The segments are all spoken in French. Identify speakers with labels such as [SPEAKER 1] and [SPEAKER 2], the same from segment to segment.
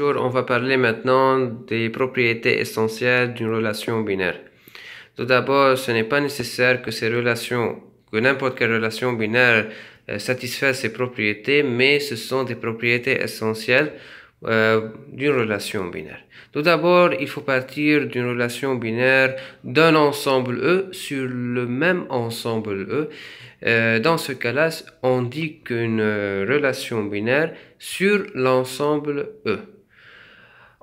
[SPEAKER 1] on va parler maintenant des propriétés essentielles d'une relation binaire. Tout d'abord, ce n'est pas nécessaire que ces relations, que n'importe quelle relation binaire euh, satisfasse ces propriétés, mais ce sont des propriétés essentielles euh, d'une relation binaire. Tout d'abord, il faut partir d'une relation binaire d'un ensemble E sur le même ensemble E. Euh, dans ce cas-là, on dit qu'une relation binaire sur l'ensemble E.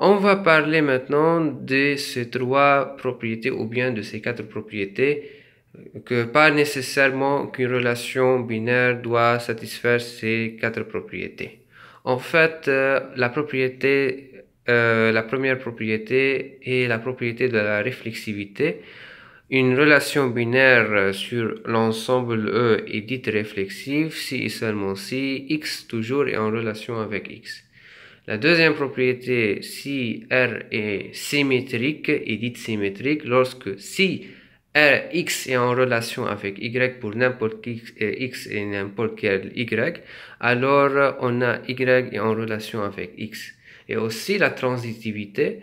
[SPEAKER 1] On va parler maintenant de ces trois propriétés ou bien de ces quatre propriétés euh, que pas nécessairement qu'une relation binaire doit satisfaire ces quatre propriétés. En fait, euh, la propriété, euh, la première propriété est la propriété de la réflexivité. Une relation binaire sur l'ensemble E est dite réflexive si et seulement si x toujours est en relation avec x. La deuxième propriété, si R est symétrique, est dite symétrique lorsque si R, X est en relation avec Y pour n'importe X, X et n'importe quel Y, alors on a Y est en relation avec X. Et aussi la transitivité,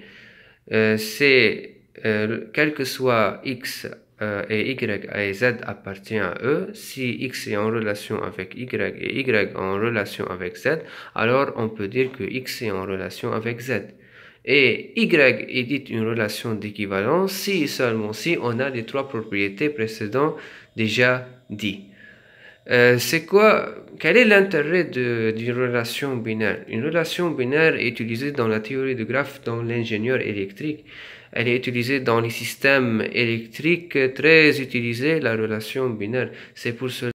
[SPEAKER 1] euh, c'est euh, quel que soit X euh, et y et z appartient à E, si x est en relation avec y et y en relation avec z, alors on peut dire que x est en relation avec z. Et y est dite une relation d'équivalence si seulement si on a les trois propriétés précédentes déjà dites. Euh, c'est quoi Quel est l'intérêt d'une relation binaire Une relation binaire est utilisée dans la théorie de graphes dans l'ingénieur électrique. Elle est utilisée dans les systèmes électriques très utilisés, la relation binaire. C'est pour cela.